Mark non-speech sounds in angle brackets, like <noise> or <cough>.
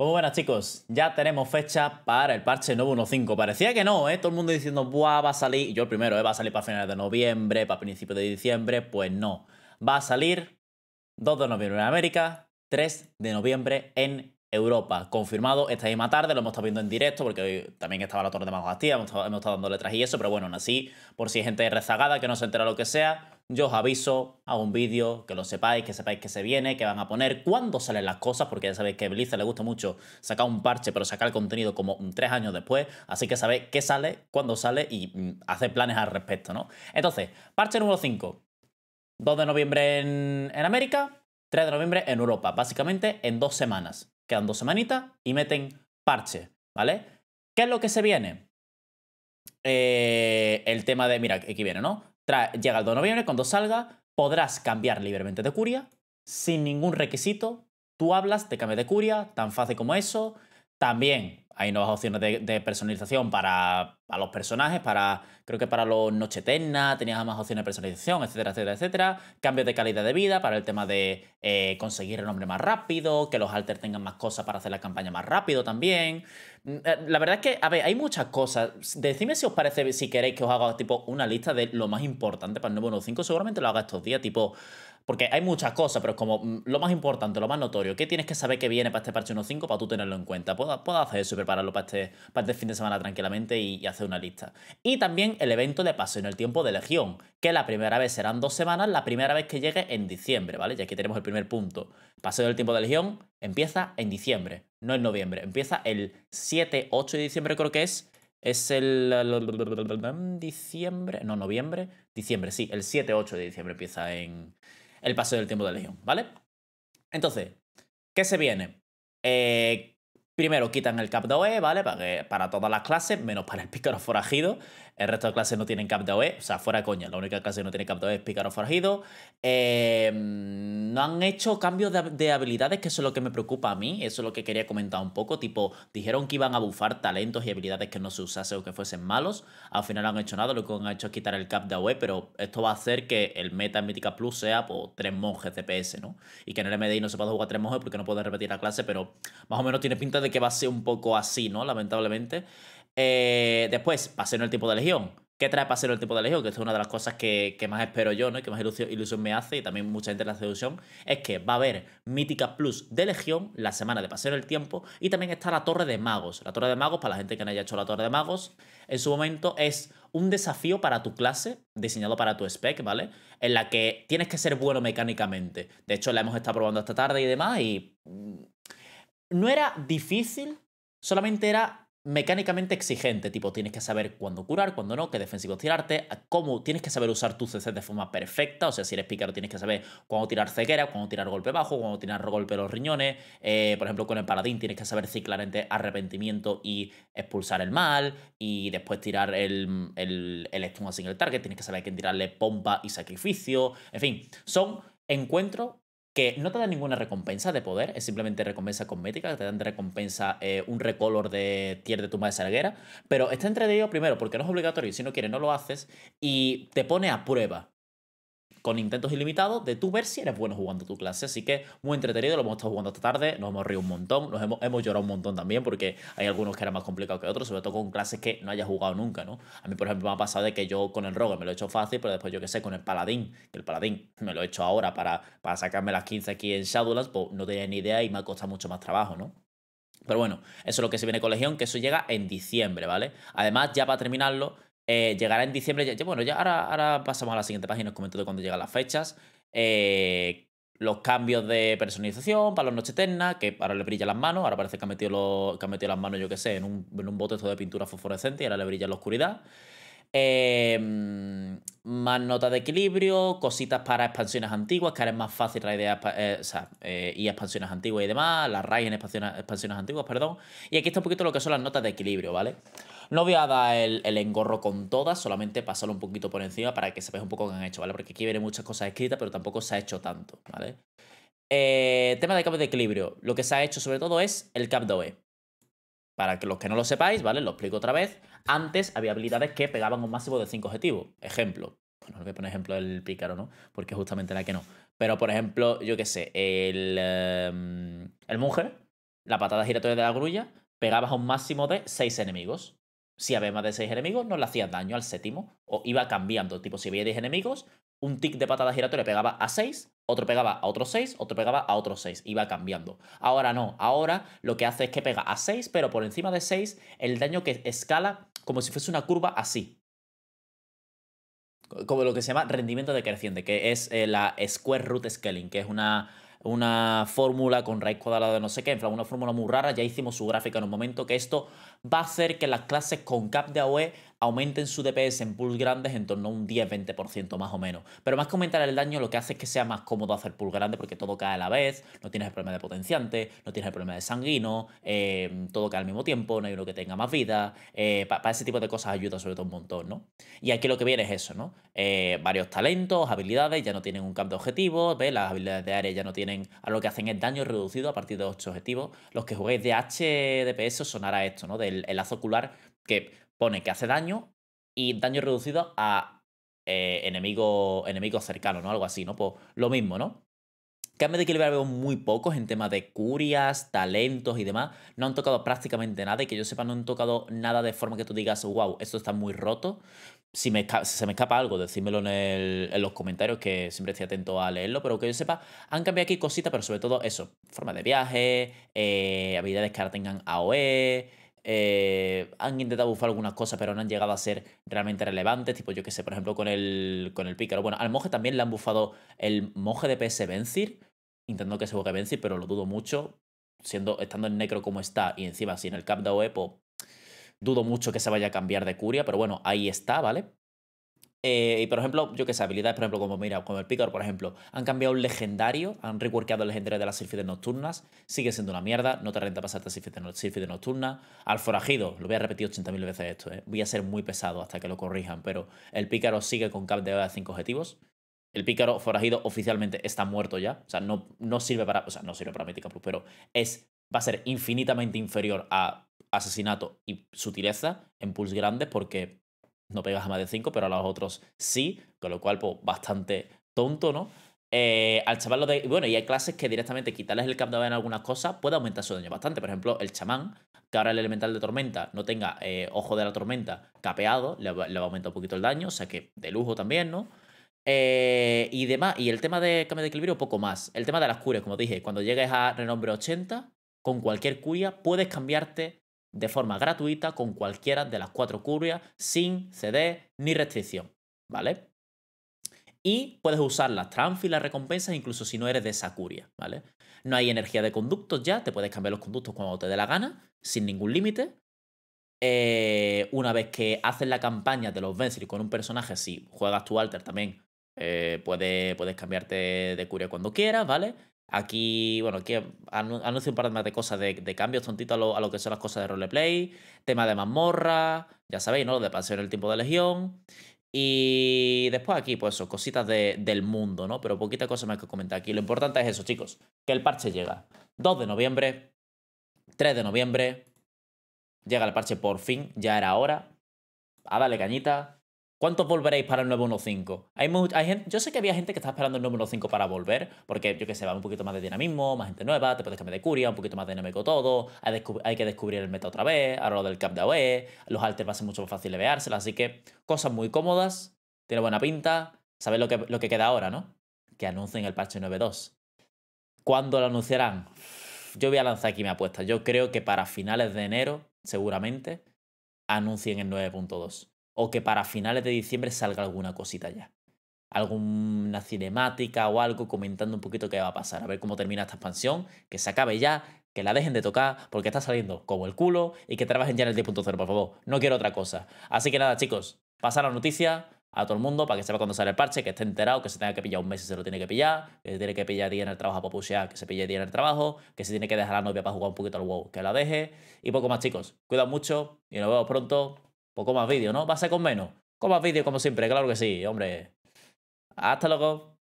Pues buenas chicos, ya tenemos fecha para el parche 9.1.5. Parecía que no, ¿eh? Todo el mundo diciendo, buah, va a salir, yo el primero, ¿eh? Va a salir para finales de noviembre, para principios de diciembre, pues no. Va a salir 2 de noviembre en América, 3 de noviembre en Europa, confirmado esta misma tarde, lo hemos estado viendo en directo porque hoy también estaba la torre de manos hemos, estado, dando letras y eso, pero bueno, así, por si hay gente rezagada que no se entera lo que sea, yo os aviso, hago un vídeo, que lo sepáis, que sepáis que se viene, que van a poner, cuándo salen las cosas, porque ya sabéis que a le gusta mucho sacar un parche, pero sacar el contenido como tres años después, así que sabéis qué sale, cuándo sale y mm, hacer planes al respecto, ¿no? Entonces, parche número 5, 2 de noviembre en, en América, 3 de noviembre en Europa, básicamente en dos semanas. Quedan dos semanitas y meten parche, ¿vale? ¿Qué es lo que se viene? Eh, el tema de, mira, aquí viene, ¿no? llega el 2 de noviembre, cuando salga, podrás cambiar libremente de curia, sin ningún requisito. Tú hablas, te cambias de curia, tan fácil como eso. También hay nuevas opciones de, personalización para, los personajes, para creo que para los Nocheterna tenías más opciones de personalización, etcétera, etcétera, etcétera. Cambios de calidad de vida para el tema de eh, conseguir el nombre más rápido, que los alters tengan más cosas para hacer la campaña más rápido también. Mm, eh, la verdad es que, a ver, hay muchas cosas. Decidme si os parece, si queréis que os haga tipo una lista de lo más importante para el nuevo 1.5, Seguramente lo haga estos días, tipo porque hay muchas cosas, pero es como mm, lo más importante, lo más notorio. ¿Qué tienes que saber que viene para este parche 1.5 para tú tenerlo en cuenta? Puedes hacer eso y prepararlo para este, este fin de semana tranquilamente y, hacer una lista. Y también el evento de paso en el tiempo de Legión, que la primera vez serán dos semanas, la primera vez que llegue en diciembre, ¿vale? Y aquí tenemos el primer punto. Paseo del tiempo de Legión empieza en diciembre, no en noviembre. Empieza el 7, 8 de diciembre creo que es. Es el... Diciembre... No, noviembre. Diciembre, sí. El 7, 8 de diciembre empieza en el paso del tiempo de Legión, ¿vale? Entonces, ¿qué se viene? Eh, primero quitan el cap de OE, ¿vale? Para, para todas las clases, menos para el pícaro forajido. El resto de clases no tienen cap de OE, o sea, fuera de coña. La única clase que no tiene cap de OE es Picaro Forajido. Em, no han hecho cambios de, habilidades, que eso es lo que me preocupa a mí. Eso es lo que quería comentar un poco. Tipo, dijeron que iban a bufar talentos y habilidades que no se usasen o que fuesen malos. Al final no han hecho nada, lo que han hecho es quitar el cap de OE, pero esto va a hacer que el meta en Mítica Plus sea por pues, tres monjes dps, ¿no? Y que en el MDI no se pueda jugar tres monjes porque no puede repetir la clase, pero más o menos tiene pinta de que va a ser un poco así, ¿no? Lamentablemente. Eh, después, paseo el tiempo de legión. ¿Qué trae paseo el tiempo de legión? Que es una de las cosas que, más espero yo, ¿no? Y que más ilusión, ilusión, me hace, y también mucha gente la hace ilusión, es que va a haber Mítica Plus de Legión la semana de Paseo el Tiempo, y también está la Torre de Magos. La Torre de Magos, para la gente que no haya hecho la Torre de Magos, en su momento es un desafío para tu clase, diseñado para tu spec, ¿vale? En la que tienes que ser bueno mecánicamente. De hecho, la hemos estado probando esta tarde y demás, y. Mm, no era difícil, solamente era mecánicamente exigente, tipo tienes que saber cuándo curar, cuándo no, qué defensivo tirarte, cómo tienes que saber usar tu CC de forma perfecta, o sea, si eres pícaro tienes que saber cuándo tirar ceguera, cuándo tirar golpe bajo, cuándo tirar golpe a los riñones, eh, por ejemplo con el paladín tienes que saber ciclar entre arrepentimiento y expulsar el mal, y después tirar el, el, el target, tienes que saber quién tirarle pompa y sacrificio, en fin, son encuentros que no te da ninguna recompensa de poder, es simplemente recompensa cosmética, te dan de recompensa eh, un recolor de tier de tumba de salguera, pero está entre ellos primero porque no es obligatorio y si no quieres no lo haces y te pone a prueba con intentos ilimitados de tú ver si eres bueno jugando tu clase. Así que muy entretenido, lo hemos estado jugando esta tarde, nos hemos reído un montón, nos hemos, llorado un montón también porque hay algunos que eran más complicados que otros, sobre todo con clases que no haya jugado nunca, ¿no? A mí, por ejemplo, me ha pasado de que yo con el rogue me lo he hecho fácil, pero después yo qué sé, con el paladín, que el paladín <laughs> me lo he hecho ahora para, para sacarme las 15 aquí en Shadowlands, pues no tenía ni idea y me ha costado mucho más trabajo, ¿no? Pero bueno, eso es lo que se viene con Legión, que eso llega en diciembre, ¿vale? Además, ya para terminarlo, eh, llegará en diciembre. Ya, bueno, ya ahora, ahora, pasamos a la siguiente página os comento de cuando llegan las fechas. Eh, los cambios de personalización para los Noche ternas, que ahora le brillan las manos, ahora parece que ha metido, lo que ha las manos, yo qué sé, en un, en un bote de pintura fosforescente y ahora le brilla la oscuridad. Em, más notas de equilibrio, cositas para expansiones antiguas, que ahora es más fácil traer ideas, eh, o sea, y expansiones antiguas y demás, las raíz en expansiones, antiguas, perdón. Y aquí está un poquito lo que son las notas de equilibrio, ¿vale? vale no voy a dar el, engorro con todas, solamente pasarlo un poquito por encima para que sepáis un poco qué han hecho, ¿vale? Porque aquí vienen muchas cosas escritas, pero tampoco se ha hecho tanto, ¿vale? Eh, tema de cambio de equilibrio. Lo que se ha hecho sobre todo es el cap de e. Para que los que no lo sepáis, ¿vale? Lo explico otra vez. Antes había habilidades que pegaban un máximo de 5 objetivos. Ejemplo. Bueno, voy a poner ejemplo del pícaro, ¿no? Porque justamente era que no. Pero, por ejemplo, yo qué sé, el, em, el monje, la patada giratoria de la grulla, pegabas a un máximo de 6 enemigos si había más de 6 enemigos, no le hacía daño al séptimo. O iba cambiando, tipo, si había 10 enemigos, un tick de patada giratoria pegaba a 6, otro pegaba a otros 6, otro pegaba a otros 6, iba cambiando. Ahora no, ahora lo que hace es que pega a 6, pero por encima de 6 el daño que escala como si fuese una curva así. Como lo que se llama rendimiento decreciente, que es eh, la square root scaling, que es una una fórmula con raíz cuadrada de no sé qué, una fórmula muy rara, ya hicimos su gráfica en un momento, que esto va a hacer que las clases con CAP de AOE aumenten su DPS en pulls grandes en torno a un 10-20% más o menos. Pero más que aumentar el daño, lo que hace es que sea más cómodo hacer pulls grandes porque todo cae a la vez, no tienes el problema de potenciante, no tienes el problema de sanguino, em, todo cae al mismo tiempo, no hay uno que tenga más vida. Eh, Para ese tipo de cosas ayuda sobre todo un montón, ¿no? Y aquí lo que viene es eso, ¿no? Eh, varios talentos, habilidades, ya no tienen un campo de objetivos, Las habilidades de área ya no tienen, a lo que hacen es daño reducido a partir de 8 objetivos. Los que juguéis de H DPS os sonará esto, ¿no? Del el lazo ocular que pone que hace daño y daño reducido a eh, enemigos cercanos, ¿no? Algo así, ¿no? Pues lo mismo, ¿no? Cambio de equilibrio veo muy pocos en tema de curias, talentos y demás. No han tocado prácticamente nada y que yo sepa no han tocado nada de forma que tú digas, wow, esto está muy roto. Si, se me escapa algo, decídmelo en, los comentarios que siempre estoy atento a leerlo, pero que yo sepa, han cambiado aquí cositas, pero sobre todo eso, forma de viaje, eh, habilidades que ahora tengan AOE, eh, han intentado bufar algunas cosas, pero no han llegado a ser realmente relevantes. Tipo, yo que sé, por ejemplo, con el, con el pícaro. Bueno, al monje también le han bufado el monje de PS Vencir. Intentando que se busque Vencir, pero lo dudo mucho. Siendo, estando en necro como está y encima sin el cap de Oepo pues, dudo mucho que se vaya a cambiar de curia, pero bueno, ahí está, ¿vale? Eh, y por ejemplo, yo que sé, habilidades, por ejemplo, como mira, como el pícaro por ejemplo, han cambiado un legendario, han reworkado el legendario de las sirfides nocturnas, sigue siendo una mierda, no te renta pasar a de nocturnas. Al forajido, lo voy a repetir 80.000 veces esto, ¿eh? voy a ser muy pesado hasta que lo corrijan, pero el Pícaro sigue con cap de 5 objetivos. El Pícaro forajido oficialmente está muerto ya, o sea, no, no sirve para, o sea, no sirve para Mítica Plus, pero es, va a ser infinitamente inferior a asesinato y sutileza en Pulse grandes porque no pegas a más de 5, pero a los otros sí, con lo cual, pues, bastante tonto, ¿no? Eh, al chaval lo de. Bueno, y hay clases que directamente quitarles el cap de en algunas cosas puede aumentar su daño bastante. Por ejemplo, el chamán, que ahora el elemental de tormenta no tenga eh, ojo de la tormenta capeado, le, va a aumentar un poquito el daño, o sea que de lujo también, ¿no? Eh, y demás, y el tema de cambio de equilibrio, poco más. El tema de las curias, como dije, cuando llegues a renombre 80, con cualquier curia puedes cambiarte de forma gratuita con cualquiera de las cuatro curias sin CD ni restricción, ¿vale? Y puedes usar las transfi y las recompensas incluso si no eres de esa curia, ¿vale? No hay energía de conductos ya, te puedes cambiar los conductos cuando te dé la gana, sin ningún límite. Eh, una vez que haces la campaña de los y con un personaje, si juegas tu alter también, eh, puedes, puedes cambiarte de curia cuando quieras, ¿vale? Aquí, bueno, aquí anuncio un par de cosas de, de cambios tontitos a lo, que son las cosas de roleplay, tema de mazmorra, ya sabéis, ¿no? de paseo en el tiempo de legión. Y después aquí, pues eso, cositas del mundo, ¿no? Pero poquita cosa más que comentar aquí. Lo importante es eso, chicos, que el parche llega. 2 de noviembre, 3 de noviembre, llega el parche por fin, ya era hora. A darle cañita. ¿Cuántos volveréis para el 915? Hay, yo sé que había gente que estaba esperando el 915 para volver, porque yo qué sé, va un poquito más de dinamismo, más gente nueva, te puedes cambiar de curia, un poquito más dinámico todo, hay, que descubrir el meta otra vez, ahora lo del cap de AOE, los alters va a ser mucho más fácil veárselas. así que cosas muy cómodas, tiene buena pinta, sabéis lo que, lo que queda ahora, ¿no? Que anuncien el parche 9.2. ¿Cuándo lo anunciarán? Yo voy a lanzar aquí mi apuesta, yo creo que para finales de enero, seguramente, anuncien el 9.2 o que para finales de diciembre salga alguna cosita ya. Alguna cinemática o algo comentando un poquito qué va a pasar, a ver cómo termina esta expansión, que se acabe ya, que la dejen de tocar porque está saliendo como el culo y que trabajen ya en el 10.0, por favor. No quiero otra cosa. Así que nada, chicos, pasa la noticia a todo el mundo para que sepa cuándo sale el parche, que esté enterado, que se tenga que pillar un mes y se lo tiene que pillar, que se tiene que pillar día en el trabajo para pushear, que se pille día en el trabajo, que se tiene que dejar la novia para jugar un poquito al WoW, que la deje y poco más, chicos. Cuidado mucho y nos vemos pronto. Poco pues más vídeo, ¿no? ¿Va a ser con menos? Con más vídeo, como siempre, claro que sí, hombre. Hasta luego.